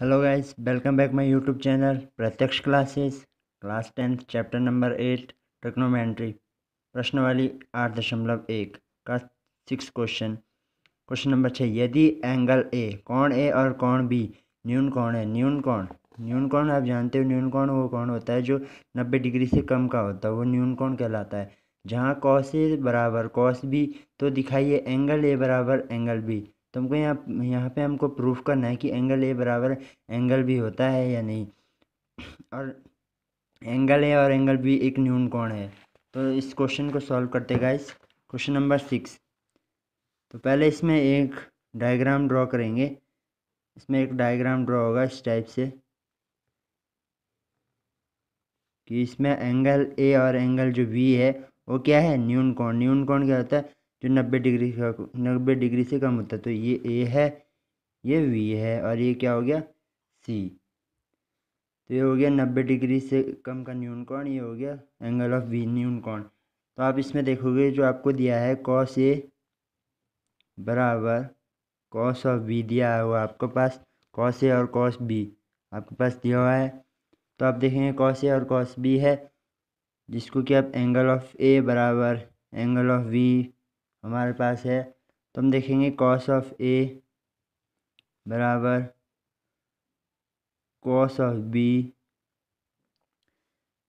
hello guys welcome back my YouTube channel Pratyaksh classes class tenth chapter number eight trigonometry प्रश्नवाली आठ दशमलव एक का सिक्स क्वेश्चन क्वेश्चन नंबर छः यदि एंगल ए कौन ए और कौन बी न्यून कौन है न्यून कौन न्यून कौन आप जानते हो न्यून कौन वो कौन होता है जो नब्बे डिग्री से कम का होता है वो न्यून कौन कहलाता है जहाँ कौस ए बराबर कौश बी तो दिखाइए एंगल ए बराबर एंगल बी तो हमको यहाँ यहाँ पे हमको प्रूफ करना है कि एंगल ए बराबर एंगल बी होता है या नहीं और एंगल ए और एंगल बी एक न्यून कोण है तो इस क्वेश्चन को सॉल्व करते गाइस क्वेश्चन नंबर सिक्स तो पहले इसमें एक डायग्राम ड्रॉ करेंगे इसमें एक डायग्राम ड्रॉ होगा इस टाइप से कि इसमें एंगल ए और एंगल जो बी है वो क्या है न्यून कोण न्यून कोण क्या होता है जो नब्बे डिग्री का नब्बे डिग्री से कम होता है तो ये ए है ये वी है और ये क्या हो गया सी तो ये हो गया नब्बे डिग्री से कम का न्यून कौन ये हो गया एंगल ऑफ वी न्यून कौन तो आप इसमें देखोगे जो आपको दिया है कॉस ए बराबर कॉस ऑफ बी दिया हुआ आपके पास कॉस ए और कॉस बी आपके पास दिया हुआ है तो आप देखेंगे कॉस ए और कॉस बी है जिसको कि आप एंगल ऑफ ए बराबर एंगल ऑफ वी हमारे पास है तो हम देखेंगे कॉस ऑफ ए बराबर कॉस ऑफ बी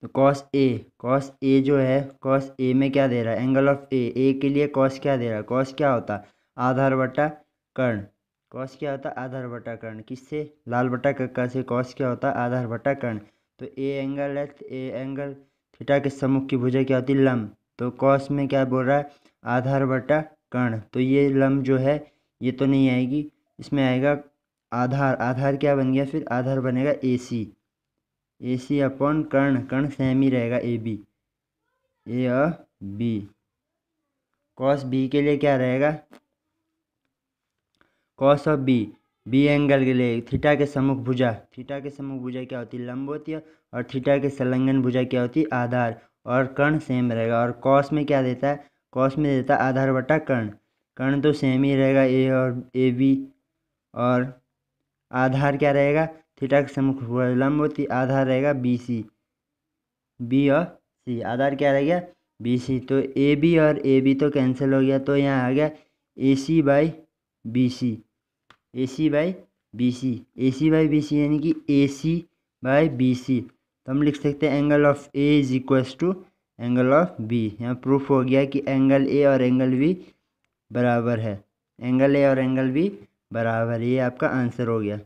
तो कॉस ए कॉस ए जो है कॉस ए में क्या दे रहा है एंगल ऑफ ए ए के लिए कॉस क्या दे रहा है कॉस क्या होता आधार बटा कर्ण कॉस क्या होता आधार बटा कर्ण किससे लाल बटा कक्का से कॉस क्या होता आधार बटा कर्ण तो ए एंगल है ए एंगल थीटा के सम्मुख की भुजा क्या होती लम तो कॉस में क्या बोल रहा है आधार बटा कर्ण तो ये लम्ब जो है ये तो नहीं आएगी इसमें आएगा आधार आधार क्या बन गया फिर आधार बनेगा ए सी A C upon Karna Karna same ही रहेगा A B A B cos B के लिए क्या रहेगा cos of B B angle के लिए थीटा के समुख भुजा थीटा के समुख भुजा क्या होती है लंब होती है और थीटा के संलग्न भुजा क्या होती है आधार और कर्ण सेम रहेगा और कॉस में क्या देता है कॉस में देता आधार बटा कर्ण कर्ण तो सेम ही रहेगा ए और ए बी और आधार क्या रहेगा थीटा के समुख हुआ लंब होती आधार रहेगा बी सी बी और सी आधार क्या रह गया बी सी तो ए बी और ए बी तो कैंसिल हो गया तो यहाँ आ गया A C by B C A C by B C A C by B C यानी कि ए सी बाई बी सी तो हम लिख सकते हैं angle of A is equals to angle of B यहाँ प्रूफ हो गया कि एंगल ए और एंगल बी बराबर है एंगल ए और एंगल बी बराबर ये आपका आंसर हो गया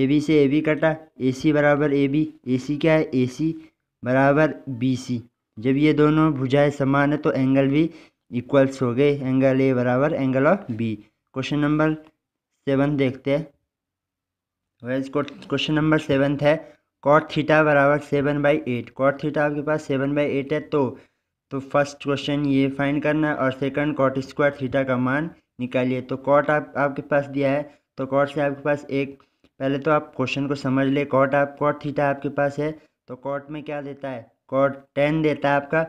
ए बी से ए बी कटा ए सी बराबर ए बी ए सी क्या है ए सी बराबर बी सी जब ये दोनों भुजाएं समान है तो एंगल भी इक्वल्स हो गए एंगल ए बराबर angle of B question number seven देखते हैं क्वेश्चन नंबर सेवन्थ है कॉट थीटा बराबर seven by eight cot theta आपके पास सेवन बाई एट है तो तो फर्स्ट क्वेश्चन ये फाइंड करना है और सेकंड कॉट स्क्वायर थीटा का मान निकालिए तो कॉट आप आपके पास दिया है तो कॉट से आपके पास एक पहले तो आप क्वेश्चन को समझ ले कॉट आप कॉट थीटा आपके पास है तो कॉट में क्या देता है कॉट टेन देता है आपका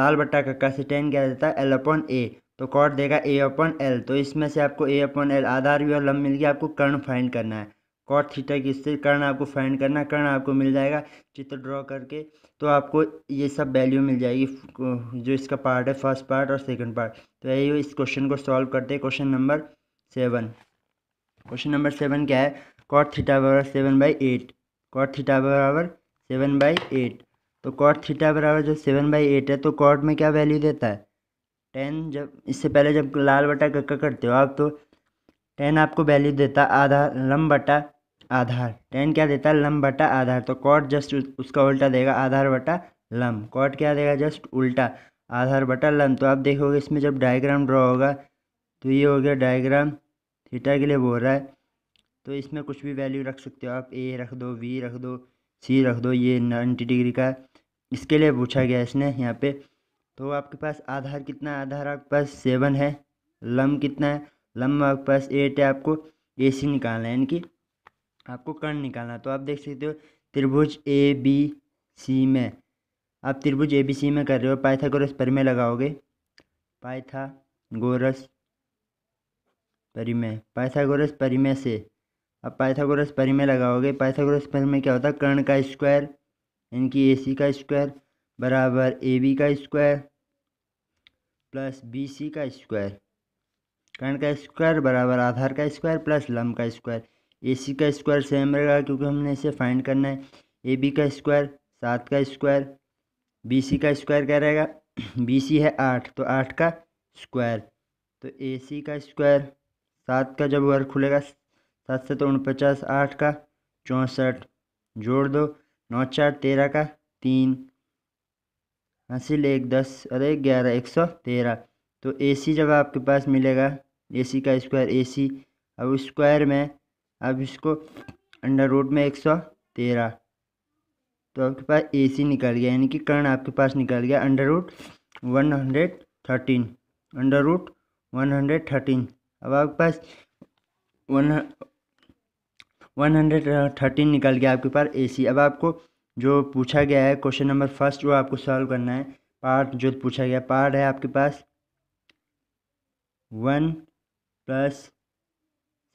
लाल बट्टा कक्का से टेन क्या देता है एल अपॉन ए तो कॉट देगा ए अपॉन एल तो इसमें से आपको ए अपॉन एल आधार भी और लम मिल गया आपको कर्ण फाइंड करना है कॉट थीटा की इससे कर्ण आपको फाइंड करना कर्ण आपको मिल जाएगा चित्र ड्रॉ करके तो आपको ये सब वैल्यू मिल जाएगी जो इसका पार्ट है फर्स्ट पार्ट और सेकंड पार्ट तो यही इस क्वेश्चन को सॉल्व करते हैं question number seven question number seven क्या है कॉट थीटा बराबर seven by eight cot theta बराबर सेवन बाई एट तो कॉट थीटा बराबर जो सेवन बाई एट है तो कॉट में क्या वैल्यू देता है टेन जब इससे पहले जब लाल बटा कक्का करते हो आप तो टेन आपको वैल्यू देता आधा लम बटा आधार टेन क्या देता है लम बटा आधार तो कॉट जस्ट उसका उल्टा देगा आधार बटा लम कॉट क्या देगा जस्ट उल्टा आधार बटा लम तो आप देखोगे इसमें जब डायग्राम ड्रॉ होगा तो ये हो गया डायग्राम थीटा के लिए बोल रहा है तो इसमें कुछ भी वैल्यू रख सकते हो आप ए रख दो वी रख दो सी रख दो ये नाइन्टी डिग्री का इसके लिए पूछा गया इसने यहाँ पे तो आपके पास आधार कितना आधार आपके पास सेवन है लम कितना है लम आपके पास एट है आपको ए सी निकालना है यानी कि आपको कर्ण निकालना तो आप देख सकते हो त्रिभुज ए बी सी में आप त्रिभुज ए बी सी में कर रहे हो पाइथागोरस परिमेय लगाओगे पाइथागोरस परिमेय पाइथागोरस परिमेय से अब पाइथागोरस परिमेय लगाओगे पाइथागोरस परिमेय क्या होता है कर्ण का स्क्वायर इनकी ए सी का स्क्वायर बराबर ए बी का स्क्वायर प्लस बी सी का स्क्वायर कर्ण का स्क्वायर बराबर आधार का स्क्वायर प्लस लम का स्क्वायर ए सी का स्क्वायर सेम रहेगा क्योंकि हमने इसे फाइंड करना है ए बी का स्क्वायर सात का स्क्वायर बी सी का स्क्वायर क्या रहेगा बी सी है आठ तो आठ का स्क्वायर तो ए सी का स्क्वायर सात का जब वर्ग खुलेगा सात से तो उनपचास आठ का चौंसठ जोड़ दो नौ चार तेरह का तीन हासिल एक दस अरे ग्यारह एक सौ तेरह तो ए सी जब आपके पास मिलेगा ए सी का स्क्वायर ए सी अब स्क्वायर में अब इसको अंडर रोड में एक सौ तेरह तो आपके पास ए सी निकल गया यानी कि कर्ण आपके पास निकल गया under root one hundred thirteen under root one hundred thirteen अब आपके पास वन वन हंड्रेड थर्टीन निकल गया आपके पास ए सी अब आपको जो पूछा गया है क्वेश्चन नंबर फर्स्ट वो आपको सॉल्व करना है पार्ट जो पूछा गया पार्ट है आपके पास one plus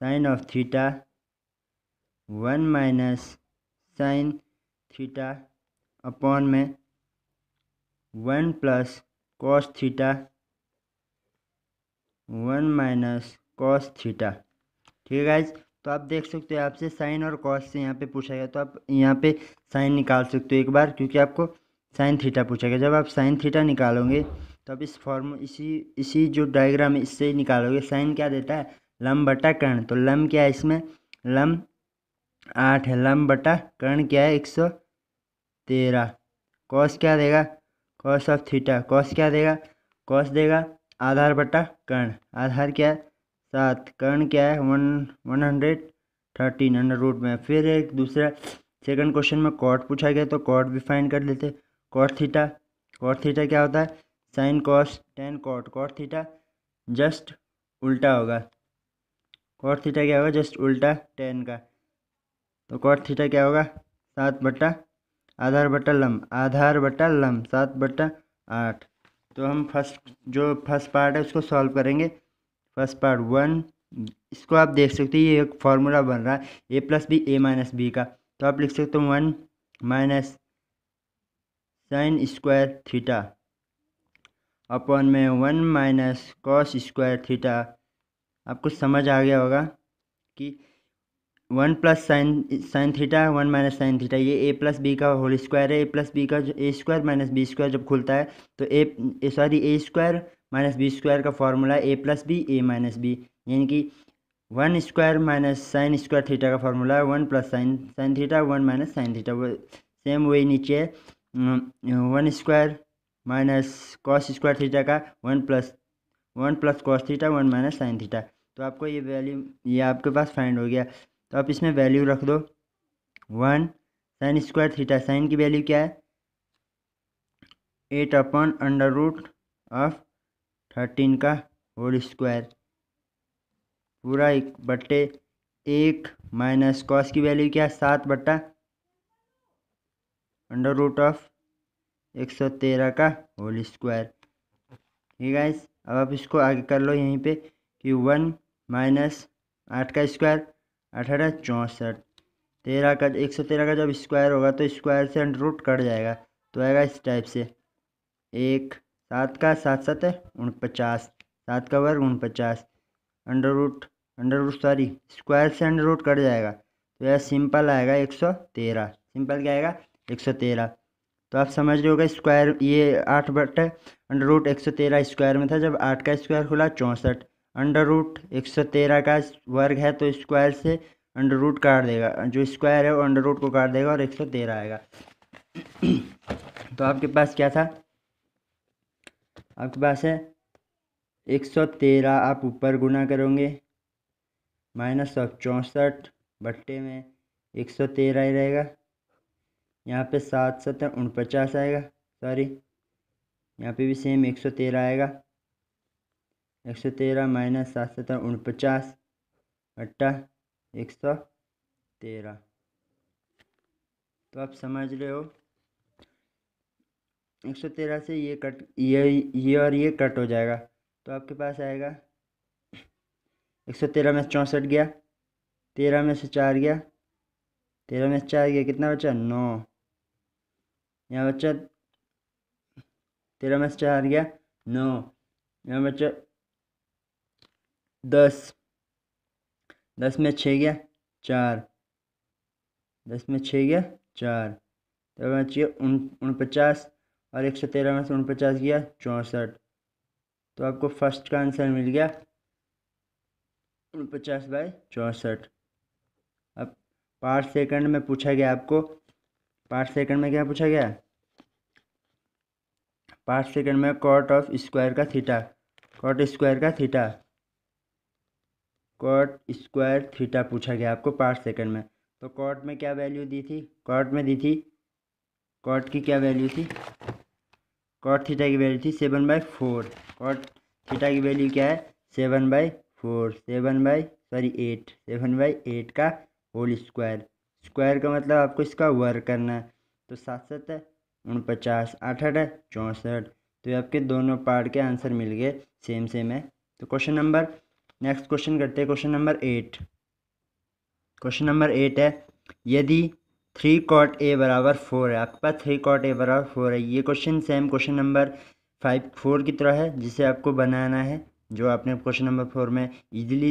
sine of theta one minus sine theta upon में one plus cos theta one minus cos theta ठीक है तो आप देख सकते हो आपसे साइन और कॉस से यहाँ पे पूछा गया तो आप यहाँ पे साइन निकाल सकते हो एक बार क्योंकि आपको साइन थीटा पूछा गया जब आप साइन थीटा निकालोगे तो आप इस फॉर्म इसी इसी जो डायग्राम है इससे निकालोगे साइन क्या देता है लम बटा कर्ण तो लम क्या है इसमें लम आठ है लम बटा कर्ण क्या है एक सौ तेरह कॉस क्या देगा कॉस ऑफ थीटा कॉस क्या देगा कॉस देगा आधार बटा कर्ण आधार क्या है सात कर्ण क्या है one one hundred thirteen under root में फिर एक दूसरा सेकंड क्वेश्चन में कॉट पूछा गया तो कॉट भी फाइंड कर लेते कॉट थीटा कॉट थीटा क्या होता है sine cos tan cot cot theta just उल्टा होगा कॉट थीटा क्या होगा जस्ट उल्टा टेन का तो कॉट थीटा क्या होगा सात बट्टा आधार बट्टा लम आधार बट्टा लम सात बट्टा आठ तो हम फर्स्ट जो फर्स्ट पार्ट है उसको सॉल्व करेंगे फर्स्ट पार्ट वन इसको आप देख सकते हो ये एक फार्मूला बन रहा है A plus B A minus B का तो आप लिख सकते हो one minus sine square theta upon में one minus cos square theta आपको समझ आ गया होगा कि one plus sine sine theta one minus sine theta ये ए प्लस बी का होल स्क्वायर है ए प्लस बी का A square minus B square जब खुलता है तो A sorry A square minus B square का formula A plus B A minus B यानी कि one square minus sine square theta का फार्मूला है one plus sine sine theta one minus sine theta वो सेम वही नीचे one square minus cos square theta का one plus one plus cos theta one minus sine theta तो आपको ये value ये आपके पास फाइंड हो गया तो आप इसमें वैल्यू रख दो one sine square theta sine की वैल्यू क्या है eight upon under root of thirteen का होल स्क्वायर पूरा एक बट्टे एक माइनस कॉस की वैल्यू क्या है सात बट्टा अंडर रूट ऑफ एक सौ तेरह का होल स्क्वायर ठीक है अब आप इसको आगे कर लो यहीं पे कि वन माइनस आठ का स्क्वायर अठारह चौंसठ तेरह का एक सौ तेरह का जब स्क्वायर होगा तो स्क्वायर से अंडर रूट कट जाएगा तो आएगा इस टाइप से एक सात का सात सात है उनपचास सात का वर्ग उनपचास under root under root sorry square से अंडर रूट कट जाएगा तो यह सिंपल आएगा एक सौ तेरह सिंपल क्या आएगा एक सौ तेरह तो आप समझ रहे होगा स्क्वायर ये आठ बट अंडर रूट एक सौ तेरह स्क्वायर में था जब आठ का स्क्वायर खुला चौंसठ अंडर रूट एक सौ तेरह का वर्ग है तो स्क्वायर से अंडर रूट काट देगा जो स्क्वायर है वो अंडर रूट को काट देगा और एक सौ तेरह आएगा तो आपके पास क्या था आपके पास है एक सौ तेरह आप ऊपर गुना करोगे माइनस ऑफ चौंसठ बट्टे में एक सौ तेरह ही रहेगा यहाँ पे सात सत्तर तो उनपचास आएगा सॉरी यहाँ पे भी सेम एक सौ तेरह आएगा एक सौ तेरह माइनस सात सौ तेरह उनपचास अट्ठा एक सौ तेरह तो आप समझ रहे हो एक सौ तेरह से ये कट ये ये और ये कट हो जाएगा तो आपके पास आएगा एक सौ तेरह में चौंसठ गया तेरह में से चार गया तेरह में से चार गया कितना बचा नौ यहाँ बच्चा तेरह में से चार गया नौ यहाँ बच्चा दस दस में छः गया चार दस में छः गया चार तेरह तो में चाहिए उन उनपचास और एक सौ तेरह में से उनपचास गया चौंसठ तो आपको फर्स्ट का आंसर मिल गया उनपचास बाई चौंसठ अब पार सेकंड में पूछा गया आपको पार सेकंड में क्या पूछा गया पार्ट सेकंड में कॉट ऑफ स्क्वायर का थीटा कॉट स्क्वायर का थीटा कॉट स्क्वायर थीटा पूछा गया आपको पाँच सेकंड में तो कॉट में क्या वैल्यू दी थी कॉट में दी थी कॉट की क्या वैल्यू थी कॉट थीटा की वैल्यू थी seven by four cot theta की वैल्यू क्या है seven by four seven by sorry eight seven by eight का होल स्क्वायर स्क्वायर का मतलब आपको इसका वर्क करना है तो सात सत उनपचास आठ आठ है चौंसठ तो आपके दोनों पार्ट के आंसर मिल गए सेम सेम है तो क्वेश्चन नंबर नेक्स्ट क्वेश्चन करते हैं question number eight question number eight है यदि थ्री कॉट ए बराबर फोर है आपके पास थ्री कॉट ए बराबर फोर है ये question same question number five four की तरह है जिसे आपको बनाना है जो आपने क्वेश्चन नंबर फोर में इजीली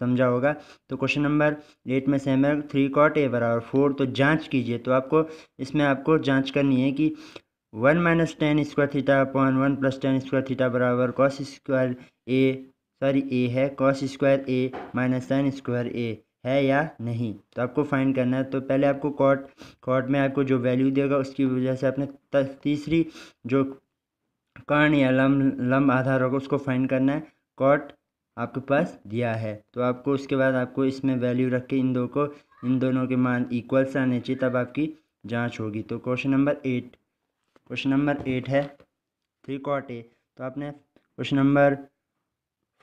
समझा होगा तो क्वेश्चन नंबर एट में सेम है थ्री कॉट ए बराबर फोर तो जांच कीजिए तो आपको इसमें आपको जांच करनी है कि one minus tan square theta upon one plus tan square theta बराबर cos square A sorry A है cos square A minus sine square A है या नहीं तो आपको फाइंड करना है तो पहले आपको कॉट कॉट में आपको जो वैल्यू देगा उसकी वजह से आपने तीसरी जो कर्ण या लम लम आधार होगा उसको फाइंड करना है कॉट आपके पास दिया है तो आपको उसके बाद आपको इसमें वैल्यू रख के इन दो को इन दोनों के मान इक्वल से आने चाहिए तब आपकी जांच होगी तो question number eight question number eight है थ्री कॉट ए तो आपने क्वेश्चन नंबर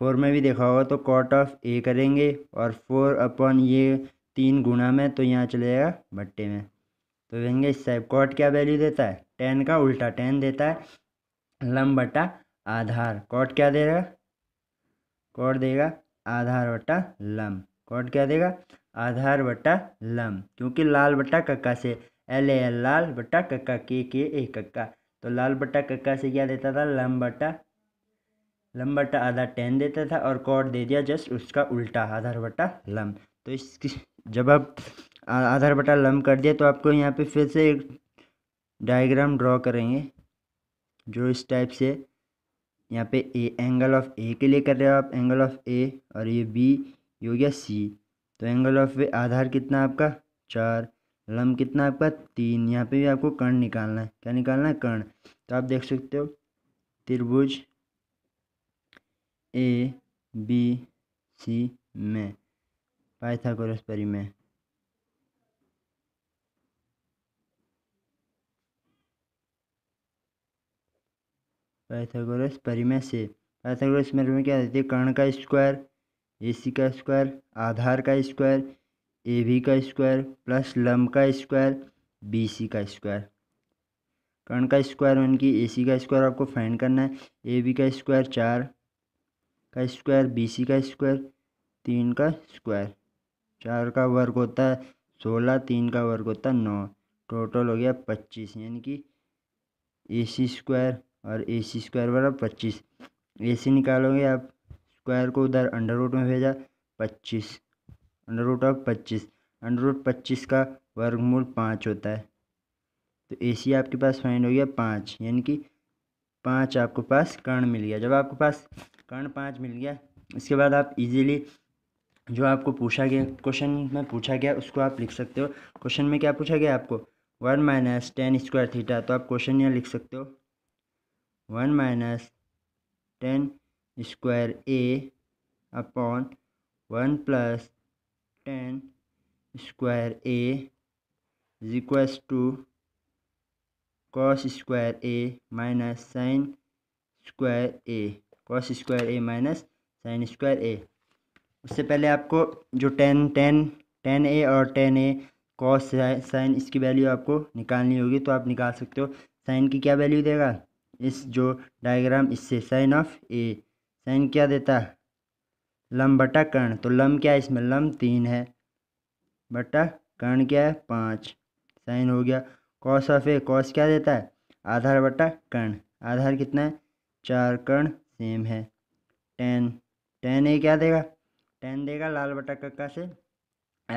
फोर में भी देखा होगा तो कॉट ऑफ ए करेंगे और फोर अपॉन ये तीन गुना में तो यहाँ चले जाएगा भट्टे में तो देखेंगे इस साइड कॉट क्या वैल्यू देता है टेन का उल्टा टेन देता है लम बटा आधार कॉट क्या देगा कॉट देगा आधार बटा लम कॉट क्या देगा आधार बटा लम क्योंकि लाल बटा कक्का से एल ए एल लाल बटा कक्का के के ए कक्का तो लाल बट्टा कक्का से क्या देता था लम बट्टा लंबा बटा आधा टेन देता था और कॉट दे दिया जस्ट उसका उल्टा आधार बटा लम तो इसकी जब आप आधार बटा लम कर दिया तो आपको यहाँ पे फिर से एक डायग्राम ड्रॉ करेंगे जो इस टाइप से यहाँ पे ए एंगल ऑफ ए के लिए कर रहे हो आप एंगल ऑफ ए और ये बी ये हो गया सी तो एंगल ऑफ ए आधार कितना आपका चार लम कितना आपका तीन यहाँ पे भी आपको कर्ण निकालना है क्या निकालना है कर्ण तो आप देख सकते हो त्रिभुज ए बी सी में पाइथागोरस परिमेय पाइथागोरस परिमेय से पाइथागोरस परिमेय क्या देते हैं कर्ण का स्क्वायर ए सी का स्क्वायर आधार का स्क्वायर ए बी का स्क्वायर प्लस लम्ब का स्क्वायर बी सी का स्क्वायर कर्ण का स्क्वायर यानी कि ए सी का स्क्वायर आपको फाइंड करना है ए बी का स्क्वायर चार का स्क्वायर बी सी का स्क्वायर तीन का स्क्वायर चार का वर्ग होता है सोलह तीन का वर्ग होता है नौ टोटल हो गया पच्चीस यानी कि ए सी स्क्वायर और ए सी स्क्वायर बराबर पच्चीस ए सी निकालोगे आप स्क्वायर को उधर अंडर रूट में भेजा पच्चीस अंडर रूट ऑफ पच्चीस अंडर रूट पच्चीस का वर्गमूल पाँच होता है तो ए सी आपके पास फाइंड हो गया पाँच यानी कि पाँच आपके पास कर्ण मिल गया जब आपके पास कर्ण पाँच मिल गया इसके बाद आप इजीली जो आपको पूछा गया क्वेश्चन में पूछा गया उसको आप लिख सकते हो क्वेश्चन में क्या पूछा गया आपको one minus tan square theta तो आप क्वेश्चन यहाँ लिख सकते हो one minus tan square A upon one plus tan square A is equals to cos square A minus sine square A cos square A minus sine square A उससे पहले आपको जो टेन टेन टेन ए और tan A cos sine इसकी value आपको निकालनी होगी तो आप निकाल सकते हो साइन की क्या वैल्यू देगा इस जो डायग्राम इससे साइन ऑफ ए साइन क्या देता लम बटा कर्ण तो लम क्या है इसमें लम तीन है बटा कर्ण क्या है पाँच साइन हो गया कॉस ऑफ ए कॉस क्या देता है आधार बटा कर्ण आधार कितना है चार कर्ण सेम है टेन टेन ए क्या देगा टेन देगा लाल बटा कक्का से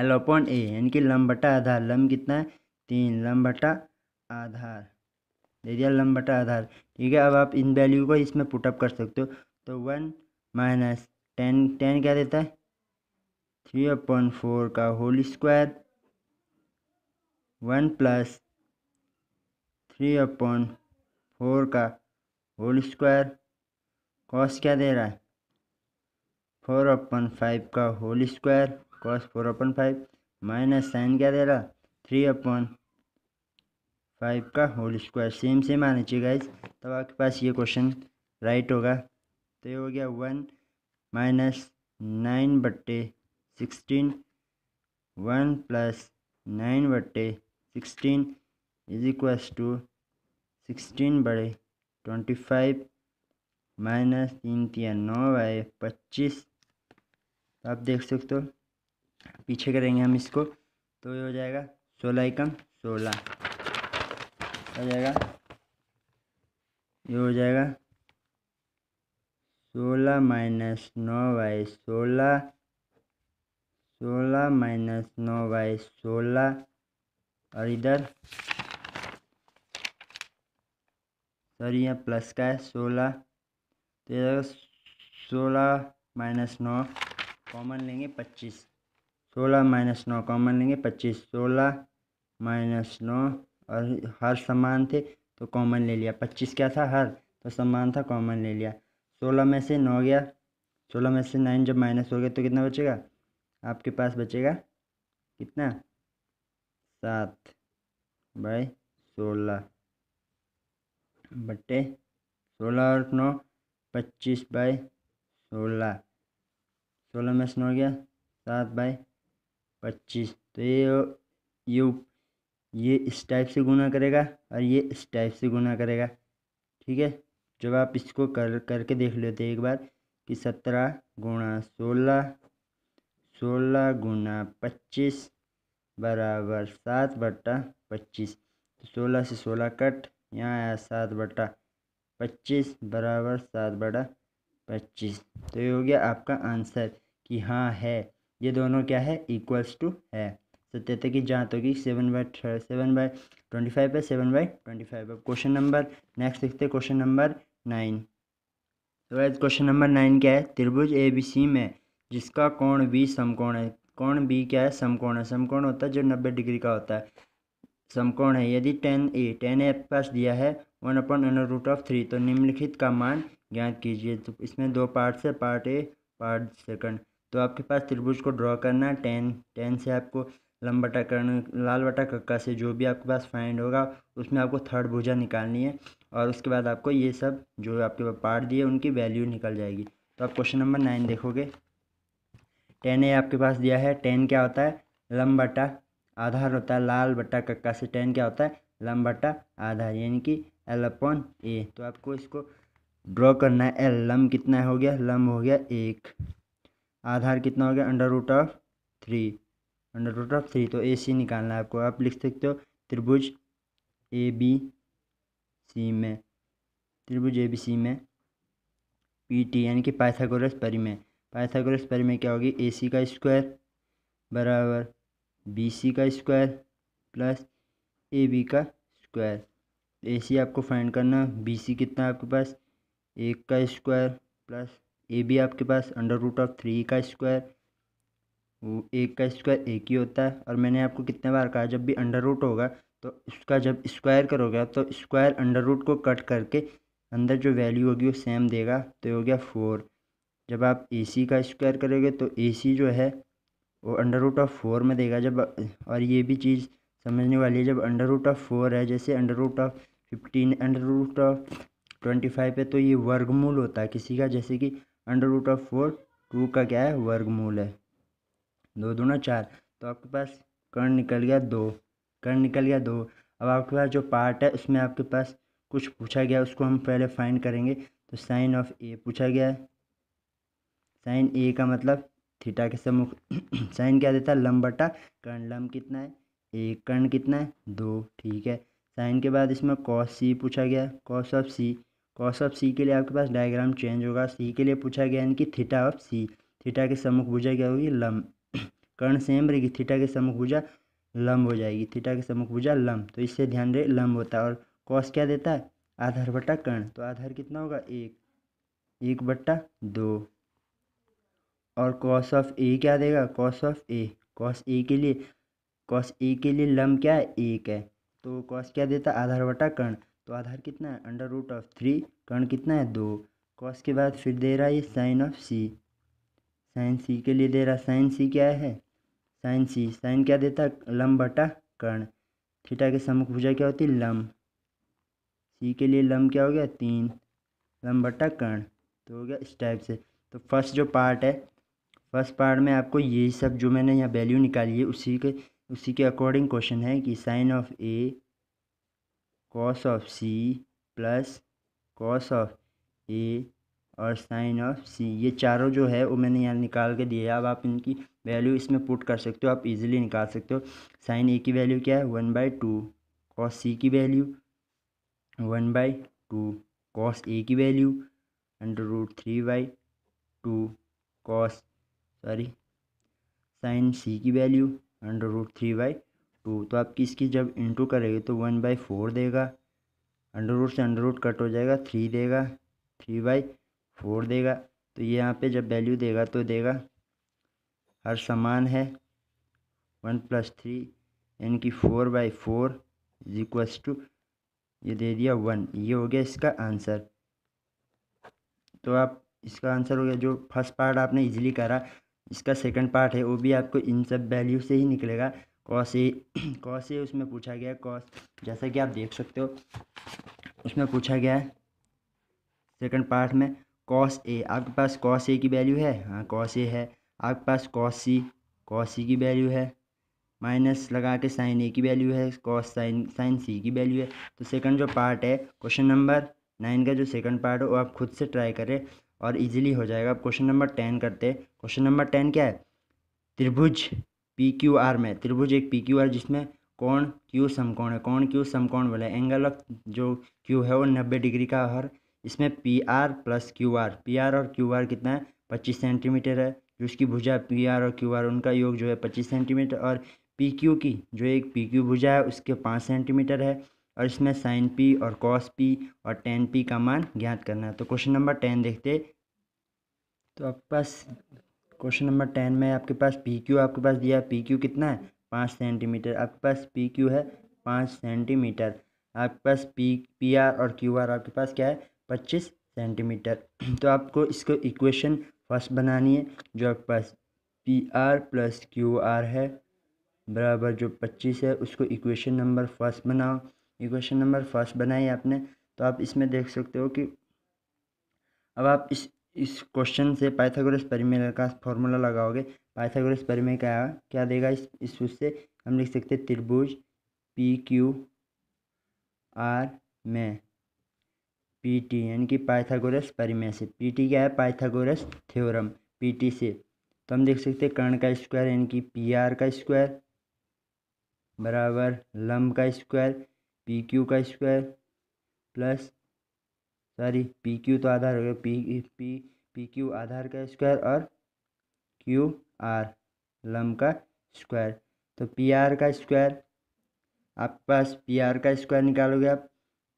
एल अपॉन ए यानी कि लम बटा आधार लम कितना है तीन लम बटा आधार दे दिया लम बटा आधार ठीक है अब आप इन वैल्यू को इसमें पुटअप कर सकते हो तो वन माइनस टेन टेन क्या देता है थ्री अपॉन फोर का whole square one plus three upon four का होल स्क्वायर कॉस क्या दे रहा है फोर अपन फाइव का whole square cos four upon five minus sine क्या दे रहा थ्री अपन फाइव का होल स्क्वायर सेम सेम आना चाहिए गाइज तब आपके पास ये क्वेश्चन राइट होगा तो ये हो गया वन माइनस नाइन बट्टे सिक्सटीन वन प्लस नाइन बट्टे sixteen is equals to sixteen बड़े ट्वेंटी फाइव माइनस तीन तीन नौ बाई पच्चीस तो आप देख सकते हो पीछे करेंगे हम इसको तो ये हो जाएगा सोलह एकम सोलह हो जाएगा ये हो जाएगा सोलह माइनस नौ बाई सोलह सोलह माइनस नौ बाई सोलह और इधर सॉरी यहाँ प्लस का है सोलह तेरह सोलह माइनस नौ कॉमन लेंगे पच्चीस सोलह माइनस नौ कॉमन लेंगे पच्चीस सोलह माइनस नौ और हर समान थे तो कॉमन ले लिया पच्चीस क्या था हर तो समान था कॉमन ले लिया सोलह में से नौ गया सोलह में से नाइन जब माइनस हो गया तो कितना बचेगा आपके पास बचेगा कितना सात बाय सोलह बट्टे सोलह और नौ पच्चीस बाय सोलह सोलह में से नौ गया सात बाय पच्चीस तो ये ये ये इस टाइप से गुना करेगा और ये इस टाइप से गुना करेगा ठीक है जब आप इसको कर करके देख लेते एक बार कि सत्रह गुणा सोलह सोलह गुना पच्चीस बराबर सात बट्टा पच्चीस तो सोलह से सोलह कट यहाँ आया सात बट्टा पच्चीस बराबर सात बड़ा पच्चीस तो ये हो गया आपका आंसर कि हाँ है ये दोनों क्या है इक्वल्स टू है सत्यता की जाँच होगी seven by seven by twenty five है सेवन बाई ट्वेंटी फाइव अब क्वेश्चन नंबर नेक्स्ट देखते क्वेश्चन नंबर नाइन तो वैसे क्वेश्चन नंबर नाइन क्या है त्रिभुज ए बी सी में जिसका कोण बी समकोण है कोण बी क्या है समकोण है समकोण होता है जो नब्बे डिग्री का होता है समकोण है यदि टेन ए टेन ए पास दिया है one upon under root of three तो निम्नलिखित का मान ज्ञात कीजिए तो इसमें दो पार्ट से पार्ट ए पार्ट सेकंड तो आपके पास त्रिभुज को ड्रॉ करना है टेन टेन से आपको लंब बटा लाल बटा कक्का से जो भी आपके पास फाइंड होगा उसमें आपको थर्ड भुजा निकालनी है और उसके बाद आपको ये सब जो आपके पास पार्ट दिए उनकी वैल्यू निकल जाएगी तो आप क्वेश्चन नंबर नाइन देखोगे टेन ए आपके पास दिया है टेन क्या होता है लम्बटा आधार होता है लाल बटा कक्का से टेन क्या होता है लम्बटा आधार यानी कि एल अपॉन ए तो आपको इसको ड्रॉ करना है एल लम कितना हो गया लम हो गया एक आधार कितना हो गया under root of three under root of three तो ए सी निकालना है आपको आप लिख सकते हो त्रिभुज ए बी सी में त्रिभुज ए बी सी में पी टी यानी कि पाइथागोरस परिमेय पाइथागोरस में क्या होगी ए सी का स्क्वायर बराबर बी सी का स्क्वायर प्लस ए बी का स्क्वायर ए सी आपको फाइंड करना बी सी कितना है आपके पास एक का स्क्वायर प्लस ए बी आपके पास अंडर रूट ऑफ थ्री का स्क्वायर एक का स्क्वायर एक ही होता है और मैंने आपको कितने बार कहा जब भी अंडर रूट होगा तो उसका जब स्क्वायर करोगे तो स्क्वायर अंडर रूट को कट करके अंदर जो वैल्यू होगी वो सेम देगा तो हो गया फोर जब आप ए सी का स्क्वायर करोगे तो ए सी जो है वो अंडर रूट ऑफ फोर में देगा जब और ये भी चीज़ समझने वाली है जब अंडर रूट ऑफ फोर है जैसे under root of fifteen under root of twenty five है तो ये वर्गमूल होता है किसी का जैसे कि under root of four two का क्या है वर्गमूल है दो दो ना चार तो आपके पास कर्ण निकल गया दो कर्ण निकल गया दो अब आपके पास जो पार्ट है उसमें आपके पास कुछ पूछा गया उसको हम पहले फाइंड करेंगे तो साइन ऑफ ए पूछा गया है साइन ए का मतलब थीटा के सम्मुख साइन क्या देता है लंब बटा कर्ण लम कितना है एक कर्ण कितना है दो ठीक है साइन के बाद इसमें कॉस सी पूछा गया cos of C cos of C के लिए आपके पास डायग्राम चेंज होगा सी के लिए पूछा गया यानी कि थीटा ऑफ सी थीटा के सम्मुख भुजा क्या होगी लम्ब कर्ण सेम रहेगी थीटा के सम्मुख भुजा लम्ब हो जाएगी थीटा के सम्मुख भुजा लम्ब तो इससे ध्यान रहे लम्ब होता है और कॉस क्या देता है आधार बट्टा कर्ण तो आधार कितना होगा एक एक बट्टा दो और कॉस ऑफ ए क्या देगा cos of A cos A के लिए कॉस ए के लिए लम्ब क्या है एक है तो कॉस क्या देता आधार वटा कर्ण तो आधार कितना है अंडर रूट ऑफ थ्री कर्ण कितना है दो कॉस के बाद फिर दे रहा है ये sine of C sine C के लिए दे रहा साइन सी क्या है साइन सी साइन क्या देता है लम बटा कर्ण थीटा के भुजा क्या होती है लम सी के लिए लम क्या हो गया तीन लम बटा कर्ण तो हो गया इस टाइप से तो फर्स्ट जो पार्ट है फर्स्ट पार्ट में आपको यही सब जो मैंने यहाँ वैल्यू निकाली है उसी के उसी के अकॉर्डिंग क्वेश्चन है कि sine of A cos of C plus cos of A और साइन ऑफ सी ये चारों जो है वो मैंने यहाँ निकाल के दिए है अब आप इनकी वैल्यू इसमें पुट कर सकते हो आप इजीली निकाल सकते हो साइन ए की वैल्यू क्या है one by two cos C की value one by two cos A की value under root three by two cos sorry sine C की value under root three by two तो आप किसकी जब इंटू करेंगे तो वन बाई फोर देगा अंडर रूट से अंडर रूट कट हो जाएगा थ्री देगा थ्री बाई फोर देगा तो ये यहाँ पे जब वैल्यू देगा तो देगा हर समान है वन प्लस थ्री यानी कि four by four is equals to ये दे दिया वन ये हो गया इसका आंसर तो आप इसका आंसर हो गया जो फर्स्ट पार्ट आपने इजीली करा इसका सेकंड पार्ट है वो भी आपको इन सब वैल्यू से ही निकलेगा कॉस ए कॉस ए उसमें पूछा गया कॉस जैसा कि आप देख सकते हो उसमें पूछा गया है सेकेंड पार्ट में कॉस ए आपके पास कॉस ए की वैल्यू है हाँ कॉस ए है आपके पास कॉस सी कॉस सी की वैल्यू है माइनस लगा के साइन ए की वैल्यू है कॉस साइन साइन सी की वैल्यू है तो सेकंड जो पार्ट है क्वेश्चन नंबर नाइन का जो सेकंड पार्ट है वो आप खुद से ट्राई करें और इजीली हो जाएगा अब क्वेश्चन नंबर टेन करते हैं क्वेश्चन नंबर टेन क्या है त्रिभुज पी क्यू आर में त्रिभुज एक पी क्यू आर जिसमें कौन क्यू समकोण है कौन क्यू समकोण बोले एंगल ऑफ जो क्यू है वो नब्बे डिग्री का और इसमें P R plus Q R P R और क्यू आर कितना है पच्चीस सेंटीमीटर है जो उसकी भुजा पी आर और क्यू आर उनका योग जो है पच्चीस सेंटीमीटर और पी क्यू की जो एक पी क्यू भुजा है उसके पाँच सेंटीमीटर है और इसमें साइन पी और कॉस पी और टेन पी का मान ज्ञात करना है तो क्वेश्चन नंबर टेन देखते तो आपके पास क्वेश्चन नंबर टेन में आपके पास पी क्यू आपके पास दिया पी क्यू कितना है पाँच सेंटीमीटर आपके पास पी क्यू है पाँच सेंटीमीटर आपके पास पी पी आर और क्यू आर आपके पास क्या है पच्चीस सेंटीमीटर तो आपको इसको इक्वेशन फर्स्ट बनानी है जो आपके पास P R plus Q R है बराबर जो पच्चीस है उसको इक्वेशन नंबर फर्स्ट बनाओ ये क्वेश्चन नंबर फर्स्ट बनाई आपने तो आप इसमें देख सकते हो कि अब आप इस इस क्वेश्चन से पाइथागोरस परिमेय का फॉर्मूला लगाओगे पाइथागोरस परिमेय क्या क्या देगा इस इस उससे हम लिख सकते हैं त्रिभुज पी क्यू आर में पी टी यानी कि पाइथागोरस परिमेय से पी टी क्या है पाइथागोरस थ्योरम पी टी से तो हम देख सकते हैं कर्ण का स्क्वायर यानी कि पी आर का स्क्वायर बराबर लम्ब का स्क्वायर पी क्यू का square plus sorry P Q तो आधार हो गया पी पी पी क्यू आधार का स्क्वायर और क्यू आर लम का स्क्वायर तो पी आर का स्क्वायर आपके पास पी आर का स्क्वायर निकालोगे आप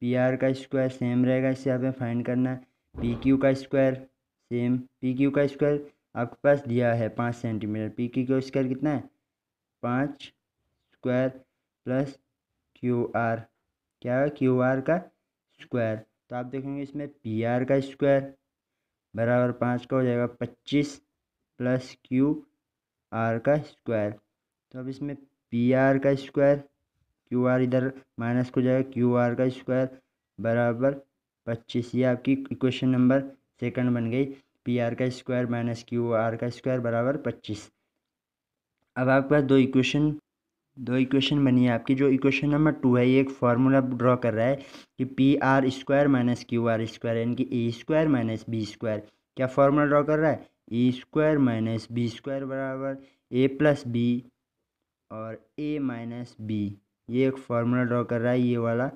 पी आर का स्क्वायर सेम रहेगा इससे आपने फाइंड करना है पी क्यू का स्क्वायर सेम पी क्यू का स्क्वायर आपके पास दिया है पाँच सेंटीमीटर पी क्यू का स्क्वायर कितना है पाँच स्क्वायर प्लस क्यू आर क्या होगा क्यू आर का स्क्वायर तो आप देखेंगे इसमें पी आर का स्क्वायर बराबर पाँच का हो जाएगा पच्चीस प्लस क्यू आर का स्क्वायर तो अब इसमें पी आर का स्क्वायर क्यू आर इधर माइनस को जाएगा क्यू आर का स्क्वायर बराबर पच्चीस ये आपकी इक्वेशन नंबर सेकंड बन गई पी आर का स्क्वायर माइनस क्यू आर का स्क्वायर बराबर पच्चीस अब आपके पास दो इक्वेशन दो इक्वेशन बनी है आपकी जो इक्वेशन नंबर टू है ये एक फार्मूला ड्रॉ कर रहा है कि P R square minus Q R square यानी कि A square minus B square क्या फार्मूला ड्रॉ कर रहा है A square minus B square बराबर ए प्लस बी और ए माइनस बी ये एक फार्मूला ड्रॉ कर रहा है ये वाला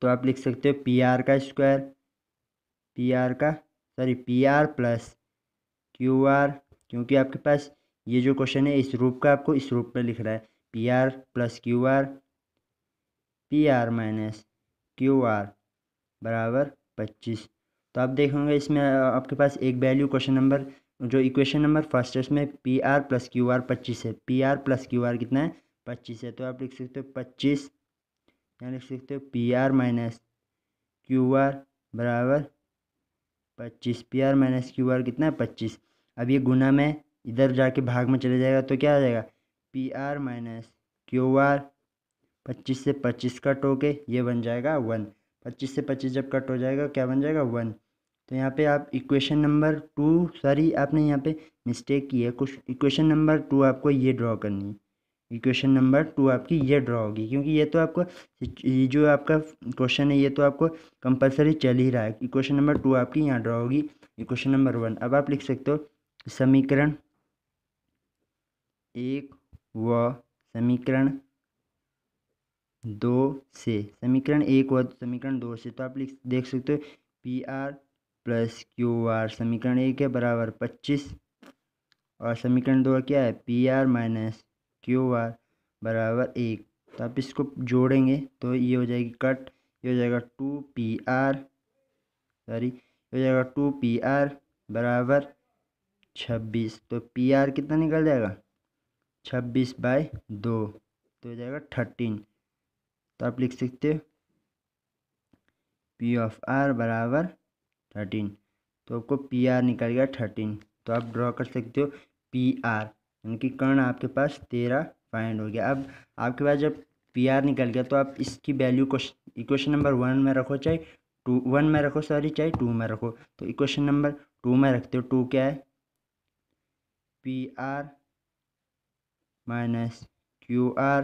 तो आप लिख सकते हो पी आर का स्क्वायर पी आर का sorry P R plus Q R क्योंकि आपके पास ये जो क्वेश्चन है इस रूप का आपको इस रूप में लिख रहा है P R plus Q R P R minus Q R बराबर पच्चीस तो आप देखेंगे इसमें आपके पास एक वैल्यू क्वेश्चन नंबर जो इक्वेशन नंबर फर्स्ट है उसमें P R plus Q R पच्चीस है P R plus Q R कितना है पच्चीस है तो आप लिख सकते हो पच्चीस यहाँ लिख सकते हो P R minus Q R बराबर पच्चीस P R minus Q R कितना है पच्चीस अब ये गुना में इधर जाके भाग में चले जाएगा तो क्या आ जाएगा P R minus Q R पच्चीस से पच्चीस कट हो के ये बन जाएगा वन पच्चीस से पच्चीस जब कट हो जाएगा क्या बन जाएगा वन तो यहाँ पे आप इक्वेशन नंबर टू सॉरी आपने यहाँ पे मिस्टेक की है कुछ इक्वेशन नंबर टू आपको ये ड्रॉ करनी है इक्वेशन नंबर टू आपकी ये ड्रॉ होगी क्योंकि ये तो आपको ये जो आपका क्वेश्चन है ये तो आपको कंपलसरी चल ही रहा है इक्वेशन नंबर टू आपकी यहाँ ड्रॉ होगी इक्वेशन नंबर वन अब आप लिख सकते हो समीकरण एक व समीकरण दो से समीकरण एक व समीकरण दो से तो आप लिख देख सकते हो P R plus Q R समीकरण एक है बराबर पच्चीस और समीकरण दो क्या है P R minus Q R बराबर एक तो आप इसको जोड़ेंगे तो ये हो जाएगी कट ये हो जाएगा टू पी आर सॉरी ये हो जाएगा टू पी आर बराबर छब्बीस तो पी आर कितना निकल जाएगा छब्बीस बाई दो तो हो जाएगा थर्टीन तो आप लिख सकते हो पी ऑफ आर बराबर थर्टीन तो आपको पी आर निकल गया थर्टीन तो आप ड्रॉ कर सकते हो पी आर यानी कि कर्ण आपके पास तेरह फाइंड हो गया अब आपके पास जब पी आर निकल गया तो आप इसकी value question equation number one में रखो चाहे टू वन में रखो सॉरी चाहे टू में रखो तो इक्वेशन नंबर टू में रखते हो टू क्या है P R minus Q R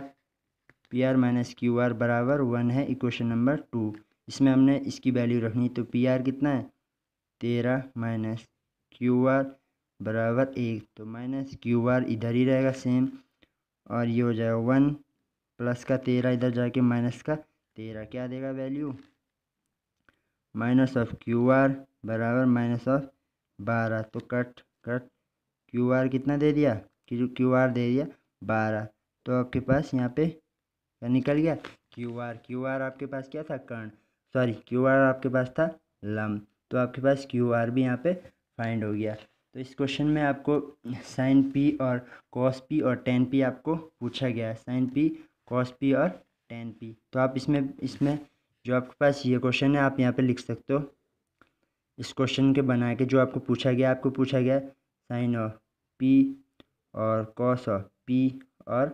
P R minus Q R बराबर वन है इक्वेशन नंबर टू इसमें हमने इसकी वैल्यू रखनी तो पी आर कितना है तेरह माइनस क्यू आर बराबर एक तो माइनस क्यू आर इधर ही रहेगा सेम और ये हो जाएगा वन प्लस का तेरह इधर जाके माइनस का तेरह क्या देगा value minus of Q R बराबर माइनस ऑफ बारह तो कट कट क्यू आर कितना दे दिया क्यू आर दे दिया बारह तो आपके पास यहाँ पे निकल गया क्यू आर क्यू आर आपके पास क्या था कर्ण सॉरी क्यू आर आपके पास था लम तो आपके पास क्यू आर भी यहाँ पे फाइंड हो गया तो इस क्वेश्चन में आपको साइन पी और कॉस पी और टेन पी आपको पूछा गया है साइन पी कॉस पी और टेन पी तो आप इसमें इसमें जो आपके पास ये क्वेश्चन है आप यहाँ पे लिख सकते हो इस क्वेश्चन के बना के जो आपको पूछा गया आपको पूछा गया साइन ऑफ पी और कॉस ऑफ पी और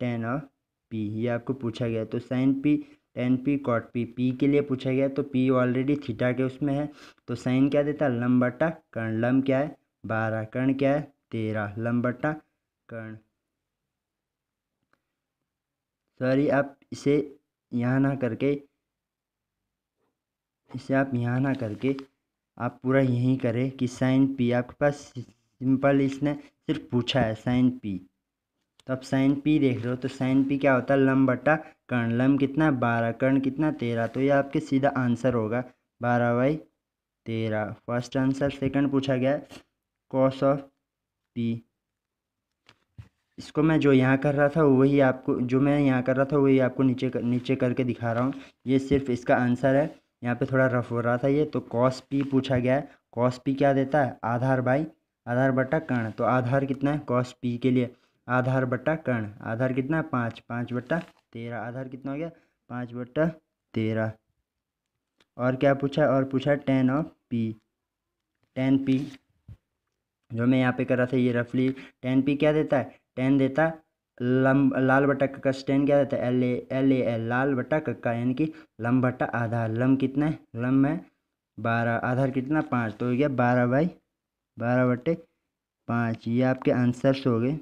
टेन ऑफ पी ये आपको पूछा गया तो sine P tan P cot P P के लिए पूछा गया तो पी ऑलरेडी थीटा के उसमें है तो साइन क्या देता है लम बटा कर्ण लम क्या है बारह कर्ण क्या है तेरह लम बटा कर्ण सॉरी आप इसे यहाँ ना करके इसे आप यहाँ ना करके आप पूरा यहीं करें कि साइन पी आपके पास सिंपल इसने सिर्फ पूछा है साइन पी तो आप साइन पी देख रहे हो तो साइन पी क्या होता है लम बट्टा कर्ण लम कितना बारह कर्ण कितना तेरह तो ये आपके सीधा आंसर होगा बारह बाई तेरह फर्स्ट आंसर सेकंड पूछा गया कॉस ऑफ पी इसको मैं जो यहाँ कर रहा था वही आपको जो मैं यहाँ कर रहा था वही आपको नीचे कर, नीचे करके दिखा रहा हूँ ये सिर्फ इसका आंसर है यहाँ पे थोड़ा रफ हो रहा था ये तो कॉस पी पूछा गया है कॉस पी क्या देता है आधार बाई आधार बटा कर्ण तो आधार कितना है कॉस पी के लिए आधार बट्टा कर्ण आधार कितना पाँच पाँच बट्टा तेरह आधार कितना हो गया पाँच बट्टा तेरह और क्या पूछा और पूछा tan of P tan P जो मैं यहाँ पे कर रहा था ये रफली टेन पी क्या देता है टेन देता लंब लाल बटा कक्का स्टैंड क्या देता है L A L A L लाल बट्टा कक्का यानी कि लम बटा आधार लम कितना है लम है बारह आधार कितना पाँच तो हो गया बारह बाई बारह बटे पाँच ये आपके आंसर्स हो गए